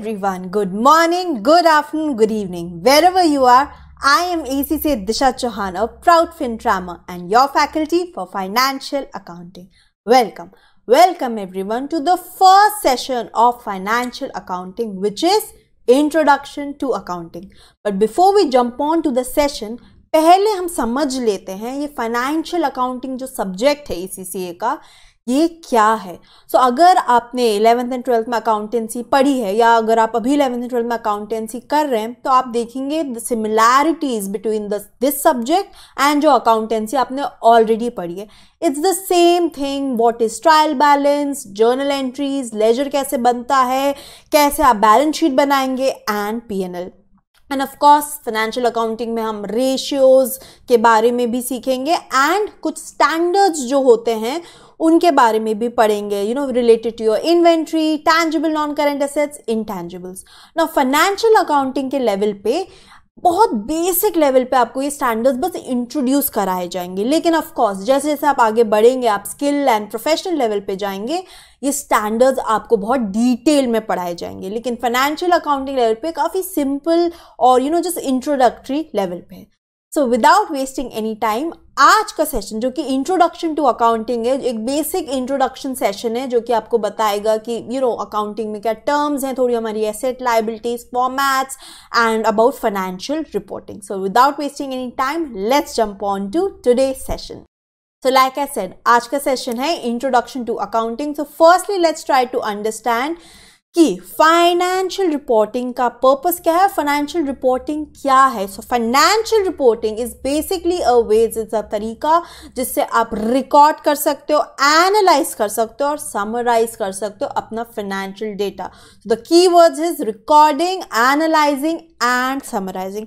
everyone. Good morning, good afternoon, good evening. Wherever you are, I am ACC Disha Chauhan, a proud FinTramer and your faculty for financial accounting. Welcome. Welcome everyone to the first session of financial accounting which is Introduction to Accounting. But before we jump on to the session, पहले हम समझ लेते हैं Financial Accounting जो है है ई का ये क्या है सो so, अगर आपने इलेवंथ एंड ट्वेल्थ में अकाउंटेंसी पढ़ी है या अगर आप अभी इलेवंथ एंड ट्वेल्थ में अकाउंटेंसी कर रहे हैं तो आप देखेंगे the similarities between the this subject and जो अकाउंटेंसी आपने ऑलरेडी पढ़ी है it's the same thing what is trial balance journal entries ledger कैसे बनता है कैसे आप बैलेंस शीट बनाएंगे and P N L and of course financial accounting में हम रेशियोज के बारे में भी सीखेंगे एंड कुछ स्टैंडर्ड्स जो होते हैं उनके बारे में भी पढ़ेंगे you know related to your inventory tangible non current assets intangibles ना फाइनेंशियल अकाउंटिंग के लेवल पे बहुत बेसिक लेवल पे आपको ये स्टैंडर्ड्स बस इंट्रोड्यूस कराए जाएंगे लेकिन ऑफ कोर्स जैसे जैसे आप आगे बढ़ेंगे आप स्किल एंड प्रोफेशनल लेवल पे जाएंगे ये स्टैंडर्ड्स आपको बहुत डिटेल में पढ़ाए जाएंगे लेकिन फाइनेंशियल अकाउंटिंग लेवल पे काफ़ी सिंपल और you know just introductory level पे so without wasting any time आज का सेशन जो कि इंट्रोडक्शन टू अकाउंटिंग है एक बेसिक इंट्रोडक्शन सेशन है जो कि आपको बताएगा कि यू नो अकाउंटिंग में क्या टर्म्स हैं थोड़ी हमारी asset liabilities formats and about financial reporting so without wasting any time let's jump on to today session so like I said आज का सेशन है introduction to accounting so firstly let's try to understand कि financial reporting का purpose क्या है financial reporting क्या है so financial reporting is basically a way is a तरीका जिससे आप रिकॉर्ड कर सकते हो एनालाइज कर सकते हो और समराइज कर सकते हो अपना financial data the key word is recording analysing and summarising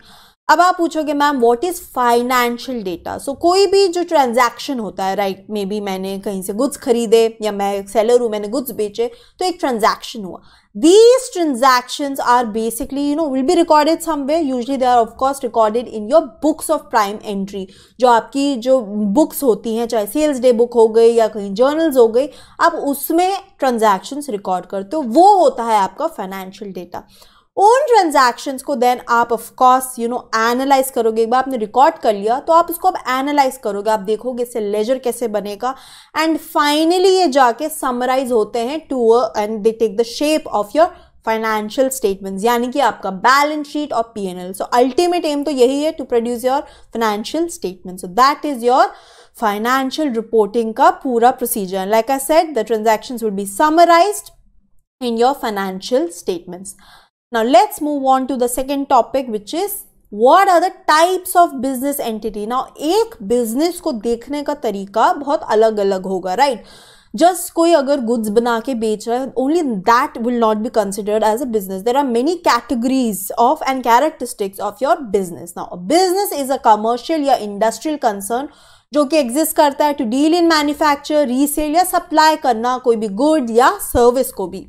अब आप पूछोगे ma'am what is financial data so कोई भी जो ट्रांजैक्शन होता है राइट मे बी मैंने कहीं से गुड्स खरीदे या मैं सेलर हूं मैंने गुड्स बेचे तो एक ट्रांजैक्शन हुआ these transactions are basically you know will be recorded some way usually they are of course recorded in your books of prime entry जो आपकी जो बुक्स होती हैं चाहे सेल्स डे बुक हो गई या कहीं जर्नल्स हो गई आप उसमें ट्रांजेक्शन्स रिकॉर्ड करते हो वो होता है आपका फाइनेंशियल डेटा उन ट्रांजेक्शन को देन आप ऑफकोर्स यू नो एनालाइज करोगे एक बार आपने रिकॉर्ड कर लिया तो आप उसको अब एनालाइज करोगे आप देखोगे इससे लेजर कैसे बनेगा एंड फाइनली ये जाके समराइज होते हैं to and they take the shape of your financial statement यानी कि आपका बैलेंस शीट और P N L so ultimate aim तो यही है to produce your financial statement so that is your financial reporting का पूरा procedure like I said the transaction would be summarise in your financial statements Now let's move on to the second topic which is what are the types of business entity ना एक business को देखने का तरीका बहुत अलग अलग होगा राइट right? जस्ट कोई अगर गुड्स बना के बेच रहा है only that will not be considered as a business there are many categories of and characteristics of your business ना बिजनेस इज अ कमर्शियल या इंडस्ट्रियल कंसर्न जो कि एग्जिस्ट करता है to deal in manufacture resale या supply करना कोई भी गुड या सर्विस को भी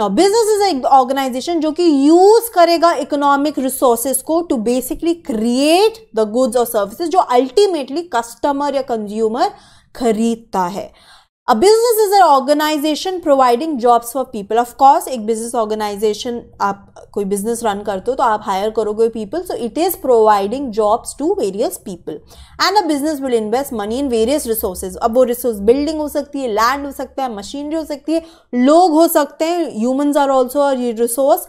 बिजनेस इज एक ऑर्गेनाइजेशन जो कि यूज करेगा इकोनॉमिक रिसोर्सेस को to basically create the goods और सर्विसेज जो अल्टीमेटली कस्टमर या कंज्यूमर खरीदता है A business is an organization providing jobs for people. Of course, एक business organization आप कोई business run करते हो तो आप hire करोगे people. So it is providing jobs to various people. And a business will invest money in various resources. अब वो resource building हो सकती है land हो सकता है machinery हो सकती है लोग हो सकते हैं humans are also a resource.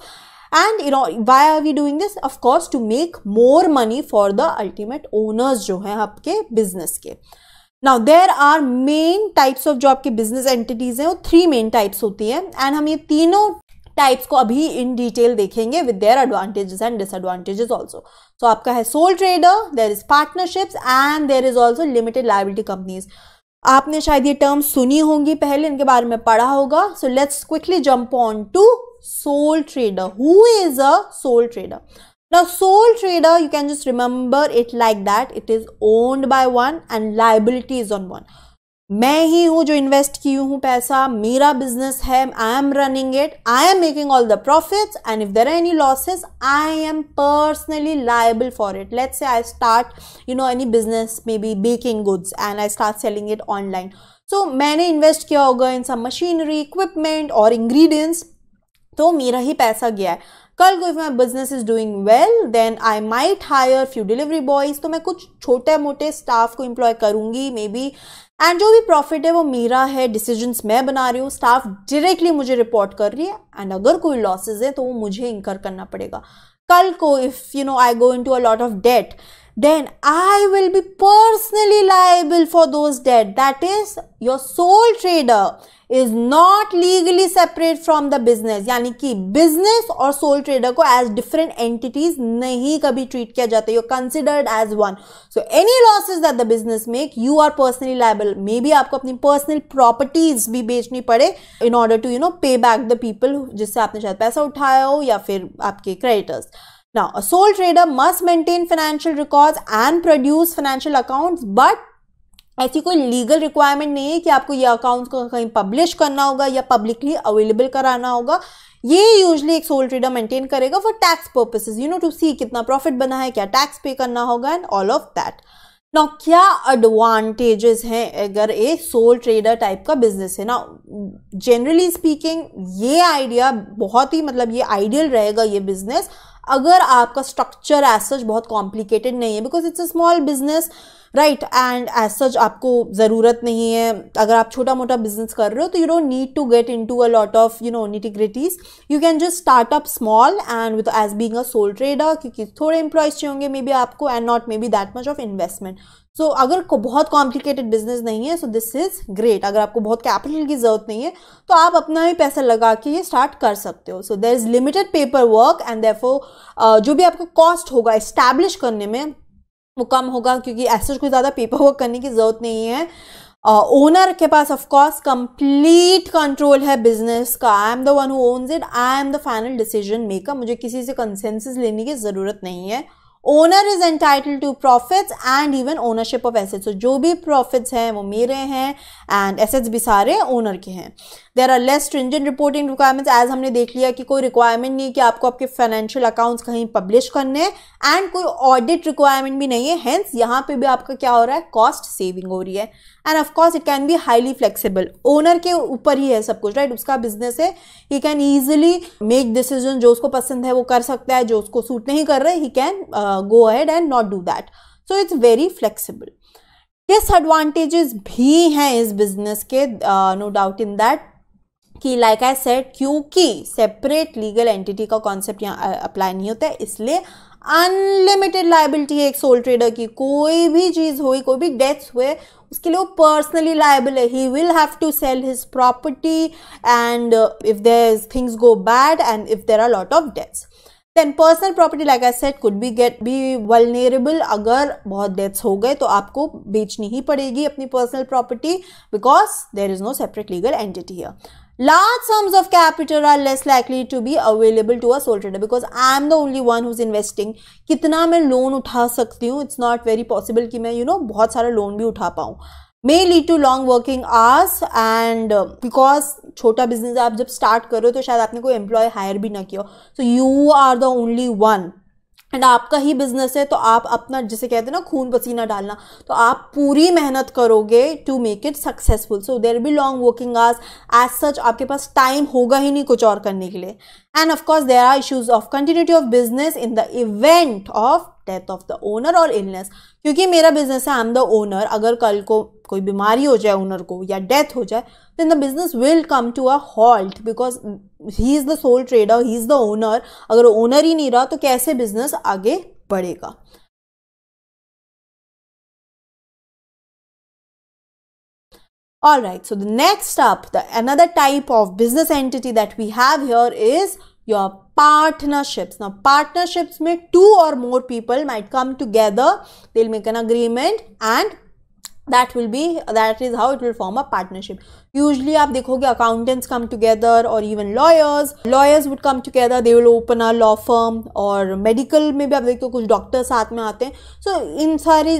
And you know why are we doing this of course to make more money for the ultimate owners जो हैं आपके बिजनेस के now there are main types of जो आपके बिजनेस एंटिटीज हैं वो three main types होती हैं एंड हम ये तीनों टाइप्स को अभी इन डिटेल देखेंगे with their advantages and disadvantages also so आपका है sole trader there is partnerships and there is also limited liability companies आपने शायद ये टर्म सुनी होंगी पहले इनके बारे में पढ़ा होगा so let's quickly jump on to sole trader who is a sole trader Now sole trader, you can just remember it like that. It is owned by one and liability is on one. मैं ही हूँ जो invest की हूँ पैसा मेरा business है I am running it I am making all the profits and if there are any losses I am personally liable for it let say I start you know any business maybe baking goods and I start selling it online so मैंने invest किया होगा इन सब machinery equipment और ingredients तो मेरा ही पैसा गया है कल को if my business is doing well then I might hire few delivery boys तो मैं कुछ छोटे मोटे स्टाफ को इम्प्लॉय करूंगी मे बी एंड जो भी प्रॉफिट है वो मेरा है डिसीजंस मैं बना रही हूँ स्टाफ डायरेक्टली मुझे रिपोर्ट कर रही है एंड अगर कोई लॉसेज है तो वो मुझे इंकर करना पड़ेगा कल को if you know I go into a lot of debt then I will be personally liable for those debt. That is, your sole trader is not legally separate from the business. yani ki business or sole trader ko as different entities nahi kabhi treat kiya jata you considered as one. So any losses that the business make, you are personally liable. Maybe aapko apni personal properties bhi bechni pade in order to you know pay back the people jisse aapne shayad paisa uthaya ho ya fir aapke creditors. Now, a sole trader must maintain financial records and produce financial accounts, but ऐसी कोई legal requirement नहीं है कि आपको ये account को कहीं publish करना होगा या पब्लिकली अवेलेबल कराना होगा ये यूजली एक सोल ट्रेडर मेंटेन करेगा for tax purposes you know to see कितना प्रॉफिट बना है क्या टैक्स पे करना होगा एंड ऑल ऑफ दैट ना क्या एडवांटेजेस हैं अगर एक सोल ट्रेडर टाइप का बिजनेस है ना जनरली स्पीकिंग ये आइडिया बहुत ही मतलब ये आइडियल रहेगा ये बिजनेस अगर आपका स्ट्रक्चर एज सच बहुत कॉम्प्लिकेटेड नहीं है because it's a small business right and as such आपको ज़रूरत नहीं है अगर आप छोटा मोटा बिजनेस कर रहे हो तो you don't need to get into a lot of you know nitty gritties you can just start up small and with as being a sole trader क्योंकि थोड़े एम्प्लॉयज चाहिए होंगे मे बी आपको and not maybe that much of investment so so, अगर को बहुत complicated business नहीं है सो दिस इज़ ग्रेट अगर आपको बहुत कैपिटल की ज़रूरत नहीं है तो आप अपना ही पैसा लगा के ये स्टार्ट कर सकते हो so there is limited paperwork and therefore जो भी आपका कॉस्ट होगा इस्टेब्लिश करने में वो कम होगा क्योंकि ऐसे कोई ज़्यादा पेपर वर्क करने की ज़रूरत नहीं है ओनर uh, के पास ऑफ कोर्स कंप्लीट कंट्रोल है बिजनेस का I am the one who owns it I am the final decision maker मुझे किसी से कंसेंसस लेने की ज़रूरत नहीं है owner is entitle to profits and even ownership of assets जो भी प्रॉफिट्स हैं वो मेरे हैं एंड एसेट्स भी सारे ओनर के हैं there are less stringent reporting requirements as हमने देख लिया कि कोई रिक्वायरमेंट नहीं कि आपको आपके फाइनेंशियल अकाउंट्स कहीं पब्लिश करने हैं एंड कोई ऑडिट रिक्वायरमेंट भी नहीं है हेंस यहाँ पे भी आपका क्या हो रहा है कॉस्ट सेविंग हो रही है and of course it can be highly flexible owner के ऊपर ही है सब कुछ राइट right? उसका बिजनेस है ही कैन ईजिली मेक डिसीजन जो उसको पसंद है वो कर सकता है जो उसको सूट नहीं कर रहे ही can go ahead and not do that so it's very flexible disadvantages भी हैं इस बिजनेस के नो डाउट इन दैट कि लाइक आई सेड क्योंकि सेपरेट लीगल एंटिटी का कॉन्सेप्ट यहाँ अप्लाई नहीं होता है इसलिए अनलिमिटेड लाइबिलिटी है एक सोल ट्रेडर की कोई भी चीज़ हुई कोई भी डेथ हुए उसके लिए वो पर्सनली लाइबल है he will have to sell his property and if there things go bad and if there are lot of deaths then personal property like I said could be get be vulnerable अगर बहुत deaths हो गए तो आपको बेचनी ही पड़ेगी अपनी personal property because there is no separate legal entity है large sums of capital are less likely to be available to a sole trader because I am the only one who's investing. कितना मैं loan उठा सकती हूँ it's not very possible कि मैं you you know know, बहुत सारा loan भी उठा पाऊँ may lead to long working hours and because छोटा बिजनेस आप जब स्टार्ट करो तो शायद आपने कोई एम्प्लॉय हायर भी ना किया so you are the only one and आपका ही बिजनेस है तो आप अपना जिसे कहते हैं ना खून पसीना डालना तो आप पूरी मेहनत करोगे to make it successful so there be long working hours as such आपके पास टाइम होगा ही नहीं कुछ और करने के लिए and of course there are issues of continuity of business in the event of death of the owner और इलनेस क्योंकि मेरा बिजनेस है आई एम द ओनर अगर कल को कोई बीमारी हो जाए ओनर को या डेथ हो जाए then the business will come to a halt because he is the sole trader he is the owner अगर ओनर ही नहीं रहा तो कैसे बिजनेस आगे बढ़ेगा all right so the next up the another type of business entity that we have here is your partnerships now partnerships may two or more people might come together they'll make an agreement and that will be that is how it will form a partnership usually आप देखोगे accountants come together और even lawyers lawyers would come together they will open a law firm और medical में भी आप देखते हो कुछ डॉक्टर्स साथ में आते हैं सो so, इन सारी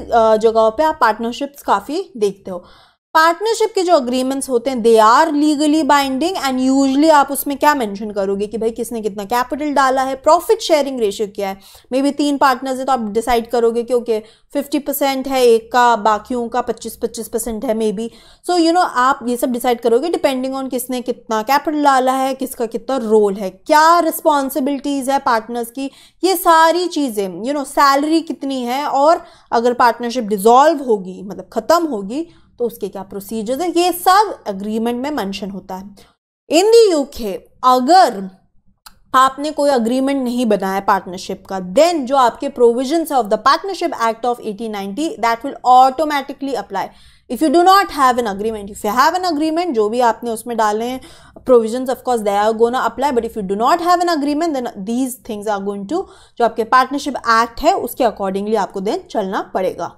जगहों पे आप पार्टनरशिप्स काफ़ी देखते हो पार्टनरशिप के जो अग्रीमेंट्स होते हैं they are legally binding and usually आप उसमें क्या मेंशन करोगे कि भाई किसने कितना कैपिटल डाला है प्रॉफिट शेयरिंग रेशियो क्या है मे बी तीन पार्टनर्स है तो आप डिसाइड करोगे कि ओके फिफ्टी परसेंट है एक का बाकियों का पच्चीस पच्चीस परसेंट है may be so you know आप ये सब डिसाइड करोगे डिपेंडिंग ऑन किसने कितना कैपिटल डाला है किसका कितना रोल है क्या रिस्पॉन्सिबिलिटीज़ है पार्टनर्स की ये सारी चीज़ें यू नो सैलरी कितनी है और अगर पार्टनरशिप डिजॉल्व होगी मतलब ख़त्म होगी तो उसके क्या प्रोसीजर्स है ये सब अग्रीमेंट में मेंशन होता है इन दी यूके अगर आपने कोई अग्रीमेंट नहीं बनाया पार्टनरशिप का देन जो आपके provisions of the partnership act of 1890 that will automatically apply if you do not have an agreement if you have an agreement जो भी आपने उसमें डाले हैं provisions of course they are gonna apply but if you do not have an agreement then these things are going to जो आपके partnership act है उसके अकॉर्डिंगली आपको देन चलना पड़ेगा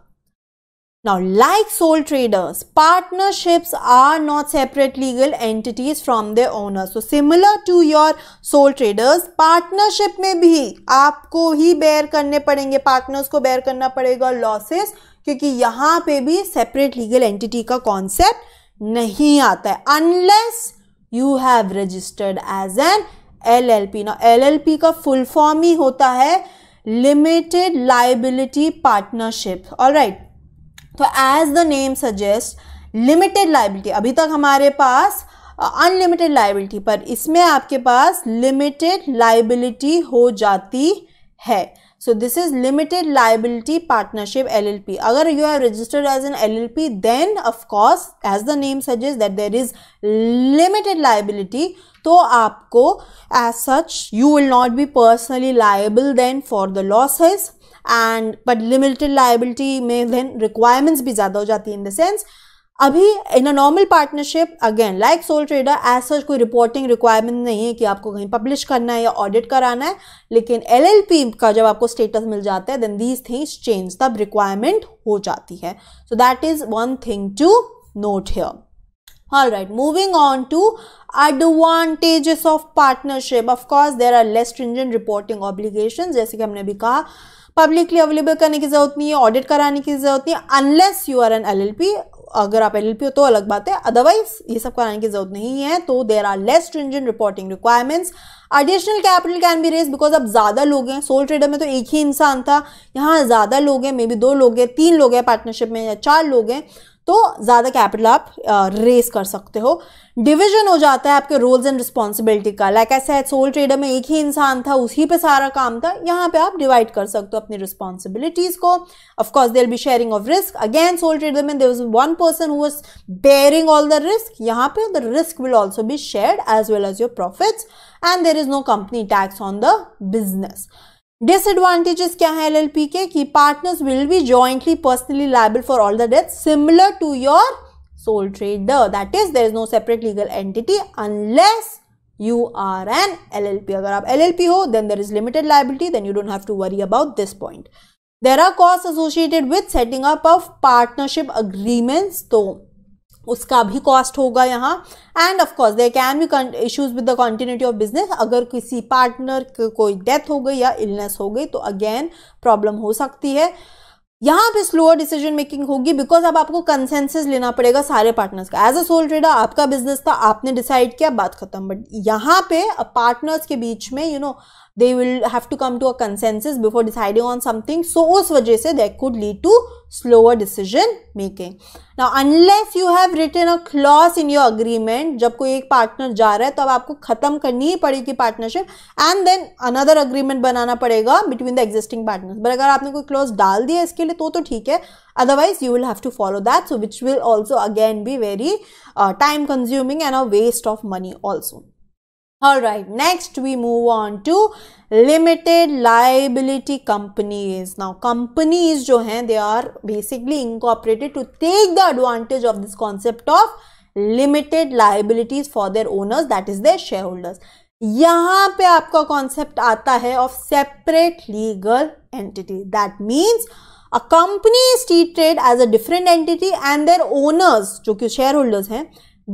Now, like sole traders, partnerships are not separate legal entities from their owner. So, similar to your sole traders, partnership में भी आपको ही bear करने पड़ेंगे partners को bear करना पड़ेगा losses क्योंकि यहाँ पे भी separate legal entity का concept नहीं आता है unless you have registered as an LLP. Now, LLP का full form ही होता है Limited Liability Partnership. All right. तो as the name suggest limited liability अभी तक हमारे पास अनलिमिटेड uh, लाइबिलिटी पर इसमें आपके पास लिमिटेड लाइबिलिटी हो जाती है so this is limited liability partnership L L P अगर you are registered as an L L P then of as the name suggest that there is limited liability तो आपको as such you will not be personally liable then for the losses and but limited liability में then requirements भी ज़्यादा हो जाती है in the sense अभी in a normal partnership again like soul trader as such कोई reporting requirement नहीं है कि आपको कहीं पब्लिश करना है या ऑडिट कराना है लेकिन एल एल पी का जब आपको स्टेटस मिल जाता है देन दीज थिंग्स चेंज तब रिक्वायरमेंट हो जाती है so that is one thing to note here all right moving on to advantages of partnership of course there are less less reporting obligation जैसे कि हमने अभी कहा पब्लिकली अवेलेबल करने की ज़रूरत नहीं है ऑडिट कराने की ज़रूरत नहीं है unless you are an L अगर आप एल हो तो अलग बात है अदरवाइज ये सब कराने की जरूरत नहीं है तो there are less stringent reporting requirements additional capital can be raise because अब ज़्यादा लोग हैं सोल ट्रेडर में तो एक ही इंसान था यहाँ ज़्यादा लोग हैं मे बी दो लोग हैं तीन लोग हैं पार्टनरशिप में या चार लोग हैं तो ज़्यादा कैपिटल आप रेस कर सकते हो डिवीजन हो जाता है आपके रोल्स एंड रिस्पॉन्सिबिलिटी का लाइक ऐसा है सोल ट्रेडर में एक ही इंसान था उसी पे सारा काम था यहाँ पे आप डिवाइड कर सकते हो अपनी रिस्पॉन्सिबिलिटीज़ को of course there be sharing of risk again sole trader में there was one person who was bearing all the risk यहाँ पे the risk will also be share as well as your profits and there is no company tax on the business disadvantages क्या है एल के कि partners will be jointly personally liable for all the death similar to your sole trade that is there is no separate legal entity unless you are an L अगर आप L हो then there is limited liability then you don't have to worry about this point there are cost associated with setting up of partnership agreements तो उसका भी cost होगा यहाँ and of course there can be issues with the continuity of business अगर किसी partner की कोई death हो गई या इलनेस हो गई तो अगेन प्रॉब्लम हो सकती है यहाँ पे स्लोअर डिसीजन मेकिंग होगी बिकॉज अब आपको कंसेंसस लेना पड़ेगा सारे पार्टनर्स का एज अ सोल ट्रेडर आपका बिजनेस था आपने डिसाइड किया बात खत्म बट यहाँ पे पार्टनर्स के बीच में you you know know, they will have to come to a consensus before deciding on something so उस वजह से that could lead to slower decision making ना unless you have return a clause in your agreement जब कोई एक partner जा रहा है तब आपको खत्म करनी ही पड़ेगी partnership and then another agreement बनाना पड़ेगा between the existing partner but अगर आपने कोई क्लॉज डाल दिया इसके लिए तो तो ठीक है otherwise you will have to follow that so which will also again be very time consuming and a waste of money also Alright, next we move on to limited liability companies. Now companies jo hain, they are basically incorporated to take the advantage of this concept of limited liabilities for their owners that is their shareholders. यहाँ पे आपका concept आता है of separate legal entity that means a company is treated as a different entity and their owners जो कि share holders हैं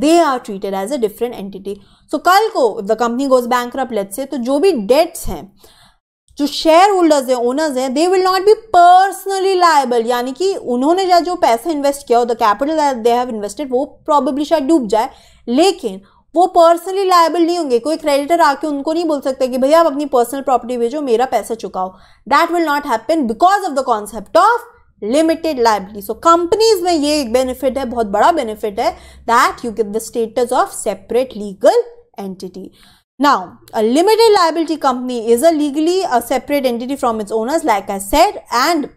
they are treated as a different entity so कल को the company goes bank let's say तो जो भी dates हैं जो शेयर होल्डर्स हैं ओनर्स हैं they will not be personally liable यानी कि उन्होंने जो जो पैसा इन्वेस्ट किया हो the capital they have invested वो प्रॉबेबली शायद डूब जाए लेकिन वो पर्सनली लाइबल नहीं होंगे कोई क्रेडिटर आके उनको नहीं बोल सकते कि भैया आप अपनी पर्सनल प्रॉपर्टी भेजो मेरा पैसा चुकाओ that will not happen because of the concept of limited liability so companies में ये एक बेनिफिट है बहुत बड़ा बेनिफिट है that you give the status of separate legal entity. Now, a limited liability company is a legally a separate entity from its owners, like I said, and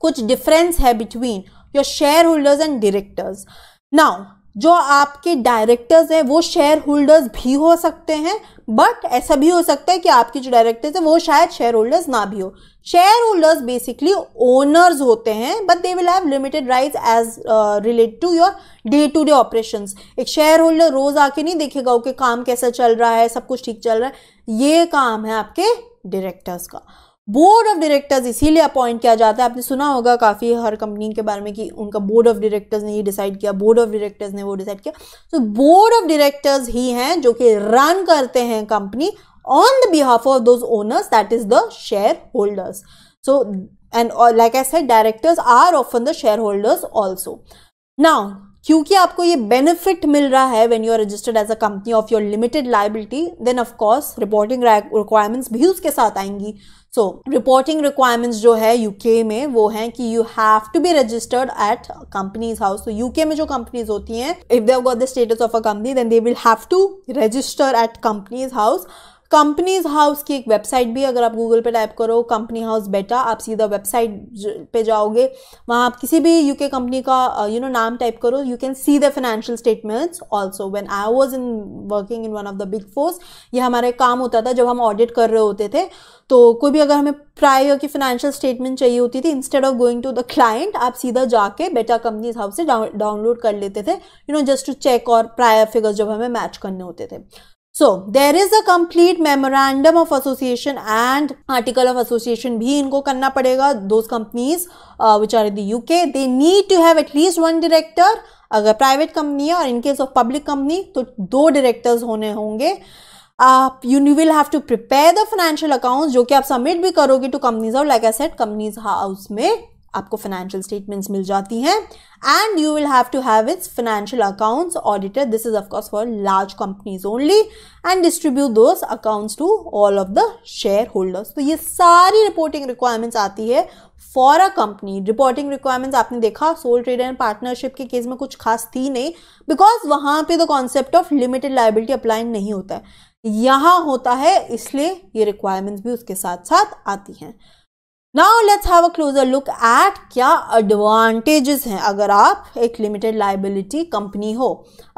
which difference have between your shareholders and directors. Now, जो आपके directors हैं वो share holders भी हो सकते हैं but ऐसा भी हो सकता है कि आपके जो डायरेक्टर्स हैं वो शायद शेयर होल्डर्स ना भी हो शेयर होल्डर्स बेसिकली ओनर्स होते हैं but they will have limited rights as relate to your day to day operation एक शेयर होल्डर रोज आके नहीं देखेगा ओके काम कैसा चल रहा है सब कुछ ठीक चल रहा है ये काम है आपके डायरेक्टर्स का बोर्ड ऑफ डायरेक्टर्स इसीलिए अपॉइंट किया जाता है आपने सुना होगा काफ़ी हर कंपनी के बारे में कि उनका बोर्ड ऑफ डायरेक्टर्स ने ये डिसाइड किया बोर्ड ऑफ डायरेक्टर्स ने वो डिसाइड किया तो बोर्ड ऑफ डायरेक्टर्स ही हैं जो कि रन करते हैं company on the behalf of those owners that is the share holders so and like I said directors are often the share holders also now क्योंकि आपको ये बेनिफिट मिल रहा है when you are registered as a company of your limited liability then of course reporting requirements भी उसके साथ आएंगी सो रिपोर्टिंग रिक्वायरमेंट्स जो है यूके में वो है कि you have to be registered at companies house तो यूके में जो कंपनीज होती हैं if they've got the status of a company then they will have to register at companies house companies house की एक वेबसाइट भी अगर आप गूगल पे टाइप करो कंपनी हाउस बेटा आप सीधा वेबसाइट पे जाओगे वहाँ आप किसी भी यूके कंपनी का you uh, you know know, नाम टाइप करो you can see the financial statements also when I was in working in one of the big fours ये हमारे काम होता था जब हम ऑडिट कर रहे होते थे तो कोई भी अगर हमें प्रायर की फाइनेंशियल स्टेटमेंट चाहिए होती थी instead of going to the client आप सीधा जाके बेटा कंपनीज हाउस से डाउनलोड कर लेते थे you know just to check और प्रायर फिगर्स जब हमें मैच करने होते थे so there is a complete memorandum of association and article of association भी इनको करना पड़ेगा those companies which are in the UK they need to have at least one director अगर प्राइवेट कंपनी है और in case of public company तो दो directors होने होंगे आप you will have to prepare the financial accounts जो कि आप सबमिट भी करोगे टू कंपनीज और like I said companies house में आपको फाइनेंशियल स्टेटमेंट्स मिल जाती हैं and you will have to have its financial accounts auditor this is of course for large companies only and distribute those accounts to all of the share holders तो ये सारी reporting requirements आती है for a company reporting requirements आपने देखा sole trade and partnership के case में कुछ खास थी नहीं बिकॉज वहां पे the concept of limited liability apply नहीं होता है यहां होता है इसलिए ये रिक्वायरमेंट्स भी उसके साथ साथ आती हैं now let's have a closer look at क्या एडवांटेजेस हैं अगर आप एक लिमिटेड लाइबिलिटी कंपनी हो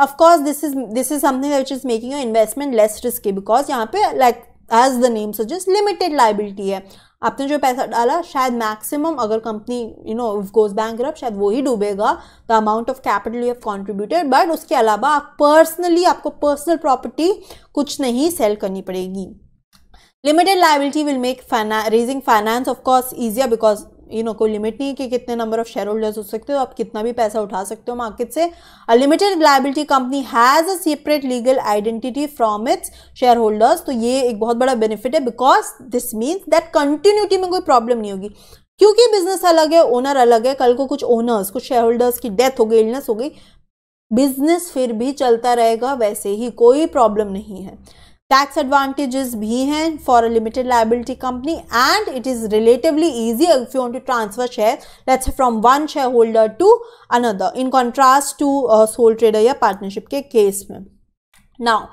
of course this is this is something which is making a investment less risky because यहाँ पे like as the name suggest limited liability है आपने जो पैसा डाला शायद मैक्सिमम अगर company you know goes bank शायद वो ही डूबेगा the amount of capital you have contributed but उसके अलावा आप पर्सनली आपको पर्सनल प्रॉपर्टी कुछ नहीं सेल करनी पड़ेगी limited liability will make raising finance of course easier because you know कोई लिमिट नहीं है कि कितने नंबर ऑफ शेयर होल्डर्स हो सकते हो आप कितना भी पैसा उठा सकते हो मार्केट से a limited liability company has a separate legal identity from its share holders तो ये एक बहुत बड़ा बेनिफिट है because this means that continuity में कोई प्रॉब्लम नहीं होगी क्योंकि बिजनेस अलग है ओनर अलग है कल को कुछ ओनर्स कुछ शेयर होल्डर्स की डेथ हो गई इलनेस हो गई बिजनेस फिर भी चलता रहेगा वैसे ही कोई प्रॉब्लम नहीं है टैक्स एडवांटेजेस भी हैं for a limited liability company and it is relatively easy if you to transfer share let's from one share holder to another in contrast to sole trader या पार्टनरशिप के case में now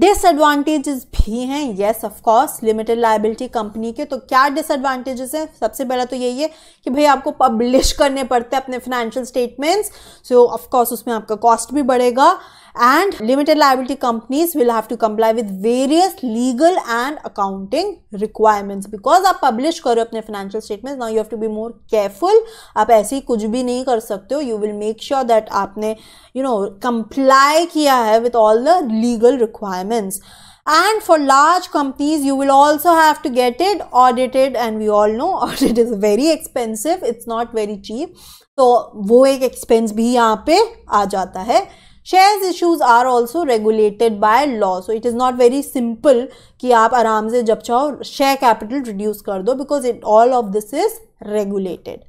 disadvantages भी हैं yes of course limited liability company के तो क्या disadvantages हैं सबसे पहला तो यही है कि भाई आपको पब्लिश करने पड़ते हैं अपने फाइनेंशियल स्टेटमेंट्स सो ऑफकोर्स उसमें आपका कॉस्ट भी बढ़ेगा and limited liability companies will have to comply with various legal and accounting requirements because आप publish करो अपने financial statements now you have to be more careful आप ऐसे ही कुछ भी नहीं कर सकते हो you will make sure that आपने you know comply किया है with all the legal requirements and for large companies you will also have to get it audited and we all know audit is very expensive it's not very cheap तो वो एक expense भी यहाँ पे आ जाता है shares issues are also regulated by law so it is not very simple कि आप आराम से जब चाहो शेयर कैपिटल रिड्यूस कर दो because it all of this is regulated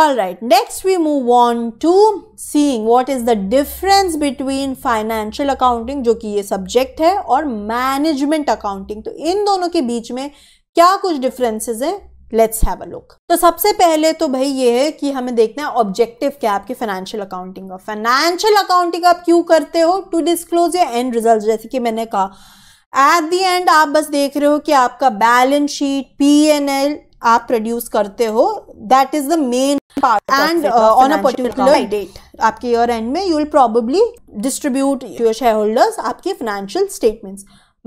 all right next we move on to seeing what is the difference between financial accounting जो कि ये सब्जेक्ट है और मैनेजमेंट अकाउंटिंग तो इन दोनों के बीच में क्या कुछ डिफरेंसेज है लेट्स हैव अ लुक तो सबसे पहले तो भाई ये है कि हमें देखना है ऑब्जेक्टिव क्या आपके फाइनेंशियल अकाउंटिंग का फाइनेंशियल अकाउंटिंग आप क्यों करते हो to disclose your end result जैसे कि मैंने कहा एट दी एंड आप बस देख रहे हो कि आपका balance sheet P N L आप प्रोड्यूस करते हो that is the main part and on a particular date आपके ईयर एंड में you will probably distribute your share holders आपके financial statements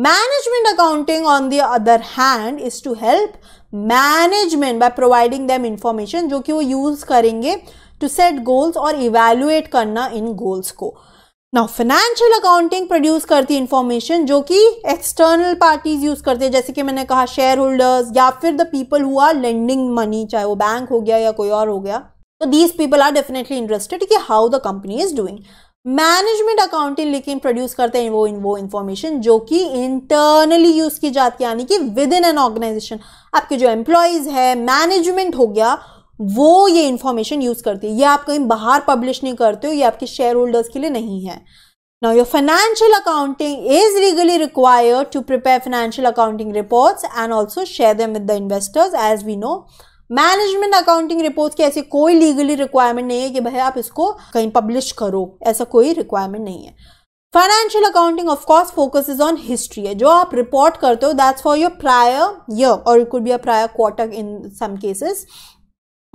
management accounting on the other hand is to help management by providing them information जो कि वो use करेंगे to set goals और evaluate करना इन गोल्स को ना फाइनेंशियल अकाउंटिंग प्रोड्यूस करती इंफॉर्मेशन जो कि एक्सटर्नल पार्टीज यूज करते हैं जैसे कि मैंने कहा शेयर होल्डर्स या फिर the people who are lending money चाहे वो बैंक हो गया या कोई और हो गया तो these people are definitely interested कि how the company is doing management accounting लेकिन प्रोड्यूस करते हैं वो वो इन्फॉर्मेशन जो कि इंटरनली यूज की जाती है यानी कि विद इन एन ऑर्गेनाइजेशन आपके जो एम्प्लॉयज है मैनेजमेंट हो गया वो ये इन्फॉर्मेशन यूज करती है ये आप कहीं बाहर पब्लिश नहीं करते हो ये आपके शेयर होल्डर्स के लिए नहीं है now your financial accounting is legally required to prepare financial accounting reports and also share them with the investors as we know management accounting report की ऐसी कोई लीगली रिक्वायरमेंट नहीं है कि भाई आप इसको कहीं पब्लिश करो ऐसा कोई रिक्वायरमेंट नहीं है financial accounting of focus is on history है जो आप रिपोर्ट करते हो that's for your prior year और it could be a prior quarter in some cases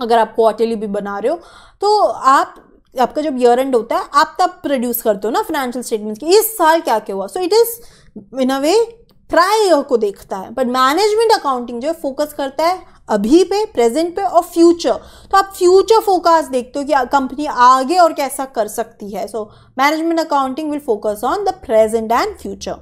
अगर आप क्वार्टरली भी बना रहे हो तो आप आपका जब ईयर एंड होता है आप तब प्रोड्यूस करते हो ना फाइनेंशियल स्टेटमेंट्स की इस साल क्या क्या हुआ so it is in a way prior year को देखता है बट मैनेजमेंट अकाउंटिंग जो है फोकस करता है अभी पे प्रेजेंट पे और फ्यूचर तो आप फ्यूचर फोकस देखते हो कि कंपनी आगे और कैसा कर सकती है so management accounting will focus on the present and future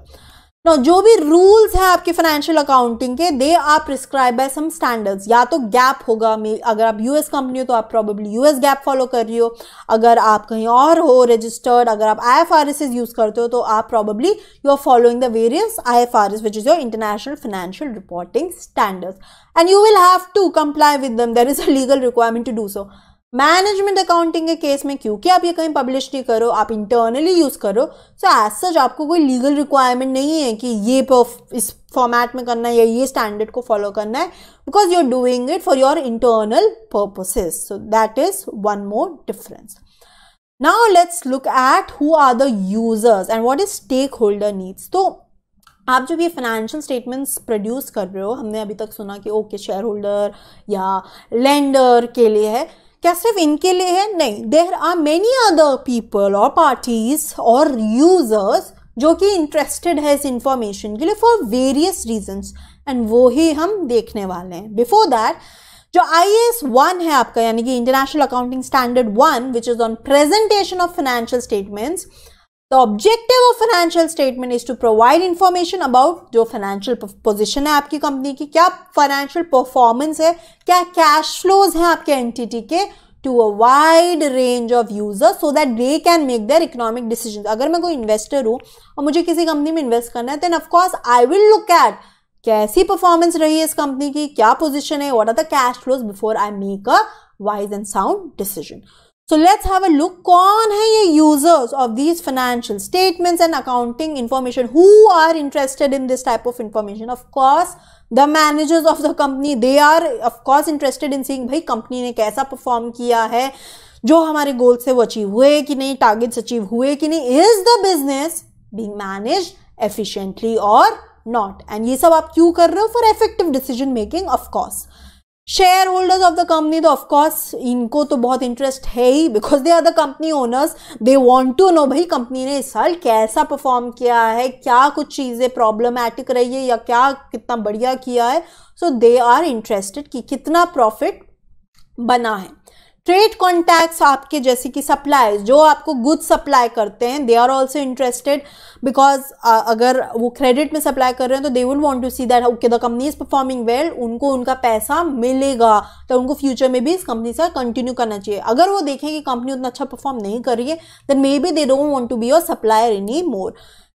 ना जो भी रूल्स है आपके फाइनेंशियल अकाउंटिंग के they are prescribe by some standards या तो गैप होगा अगर आप यूएस कंपनी हो तो आप प्रॉबेबली यूएस गैप फॉलो कर रही हो अगर आप कहीं और हो रजिस्टर्ड अगर आप I F R S use करते हो तो आप probably you are following the various I F R S which is your international financial reporting standards and you will have to comply with them there is a legal requirement to do so management accounting के case में क्योंकि आप ये कहीं publish नहीं करो आप internally use करो सो एज सच आपको कोई लीगल रिक्वायरमेंट नहीं है कि ये इस फॉर्मेट में करना है या ये स्टैंडर्ड को फॉलो करना है because you are doing it for your internal purposes so that is one more difference now let's look at who are the users and what is stake holder needs तो आप जब ये financial statements produce कर रहे हो हमने अभी तक सुना कि ओके शेयर होल्डर या लेंडर के लिए है क्या सिर्फ इनके लिए है नहीं there are many other people और पार्टीज और यूजर्स जो कि इंटरेस्टेड है इस इंफॉर्मेशन के लिए फॉर वेरियस रीजंस एंड वो ही हम देखने वाले हैं बिफोर दैट जो आई एस वन है आपका यानी कि international accounting standard one which is on presentation of financial statements The objective of financial statement is to provide information about जो financial position है आपकी कंपनी की क्या financial performance है क्या cash flows हैं आपके entity के to a wide range of users so that they can make their economic decisions. अगर मैं कोई investor हूँ और मुझे किसी कंपनी में invest करना है then of course I will look at कैसी परफॉर्मेंस रही है इस कंपनी की क्या पोजीशन है what are the cash flows before I make a wise and sound decision So let's have a look. कौन है ये users of these financial statements and accounting information? Who are interested in this type of information? Of course, the managers of the company. They are of course interested in seeing भाई company ने कैसा perform किया है जो हमारे गोल से वो achieve हुए कि नहीं टारगेट्स अचीव हुए कि नहीं is the business being manage efficiently और नॉट एंड ये सब आप क्यों कर रहे हो for effective decision making of course share holders of the company तो ऑफकोर्स इनको तो बहुत इंटरेस्ट है ही because they are the company owners they want to know भाई कंपनी ने इस साल कैसा परफॉर्म किया है क्या कुछ चीज़ें प्रॉब्लमैटिक रही है या क्या कितना बढ़िया किया है सो दे आर इंटरेस्टेड कि कितना प्रॉफिट बना है ट्रेड कॉन्टैक्ट्स आपके जैसे कि सप्लायर्स जो आपको गुड सप्लाई करते हैं they are also interested because अगर वो क्रेडिट में सप्लाई कर रहे हैं तो they would want to see that okay the company is performing well उनको उनका पैसा मिलेगा तो उनको फ्यूचर में भी इस कंपनी से कंटिन्यू करना चाहिए अगर वो देखें कि कंपनी उतना अच्छा परफॉर्म नहीं कर रही है then maybe they don't want to be your supplier anymore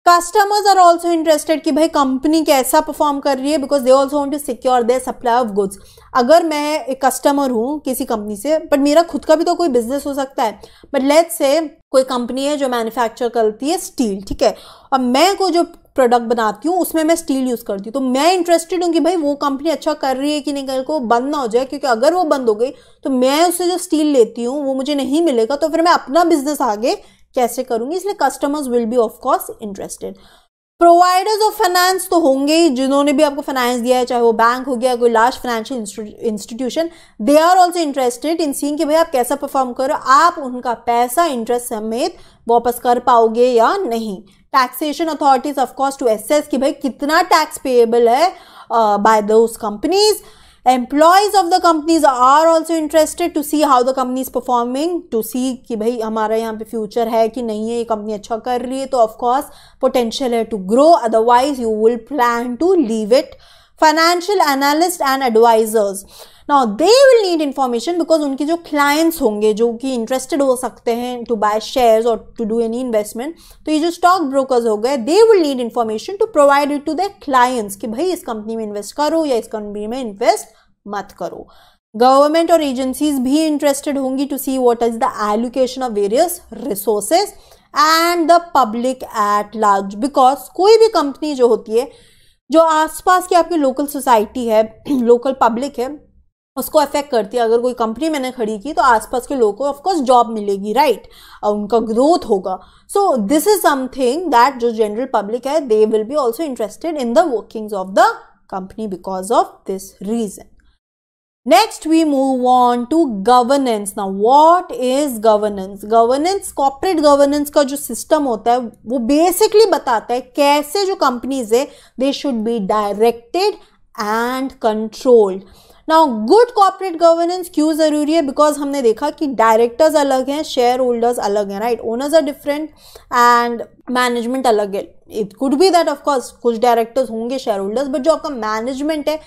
customers are also interested कि भाई कंपनी कैसा परफॉर्म कर रही है because they also want to secure their supply of goods अगर मैं एक कस्टमर हूँ किसी कंपनी से बट मेरा खुद का भी तो कोई बिजनेस हो सकता है बट लेट से कोई कंपनी है जो मैन्युफैक्चर करती है स्टील ठीक है और मैं को जो प्रोडक्ट बनाती हूँ उसमें मैं स्टील यूज़ करती हूँ तो मैं इंटरेस्टेड हूँ कि भाई वो कंपनी अच्छा कर रही है कि नहीं कल को बंद ना हो जाए क्योंकि अगर वो बंद हो गई तो मैं उससे जो स्टील लेती हूँ वो मुझे नहीं मिलेगा तो फिर मैं अपना बिजनेस आगे कैसे करूंगी इसलिए customers will be of course interested providers of finance तो होंगे ही जिन्होंने भी आपको फाइनेंस दिया है चाहे वो बैंक हो गया कोई large financial institution they are also interested in seeing कि भाई आप कैसा परफॉर्म करो आप उनका पैसा इंटरेस्ट समेत वापस कर पाओगे या नहीं taxation authorities of course to assess कि भाई कितना टैक्स पेएबल है by those companies employees of the companies are also interested to see how the company is performing to see कि भाई हमारा यहाँ पे फ्यूचर है कि नहीं है ये कंपनी अच्छा कर रही है तो ऑफकोर्स पोटेंशियल है to grow otherwise you will plan to leave it financial analyst and advisers ना they will need information because उनके जो क्लाइंट्स होंगे जो कि इंटरेस्टेड हो सकते हैं टू बाय शेयर्स और टू डू एनी इन्वेस्टमेंट तो ये जो स्टॉक ब्रोकर्स हो गए they will need information to provide it to the clients कि भाई इस कंपनी में इन्वेस्ट करो या इस कंपनी में इन्वेस्ट मत करो गवर्नमेंट और एजेंसीज भी इंटरेस्टेड होंगी to see what is the allocation of various resources and the public at large because कोई भी कंपनी जो होती है जो आसपास की आपकी लोकल सोसाइटी है लोकल पब्लिक है उसको अफेक्ट करती है अगर कोई कंपनी मैंने खड़ी की तो आसपास के लोगों को ऑफकोर्स जॉब मिलेगी राइट right? और उनका ग्रोथ होगा so this is something that जो जनरल पब्लिक है they will be also interested in the workings of the company because of this reason next we move on to governance. Now, what is governance governance corporate governance का जो system होता है वो basically बताता है कैसे जो कंपनीज है they should be directed and controlled now good corporate governance क्यों ज़रूरी है बिकॉज हमने देखा कि डायरेक्टर्स अलग हैं शेयर होल्डर्स अलग हैं right owners are different and management अलग है it could be that of course कुछ डायरेक्टर्स होंगे शेयर होल्डर्स बट जो आपका मैनेजमेंट है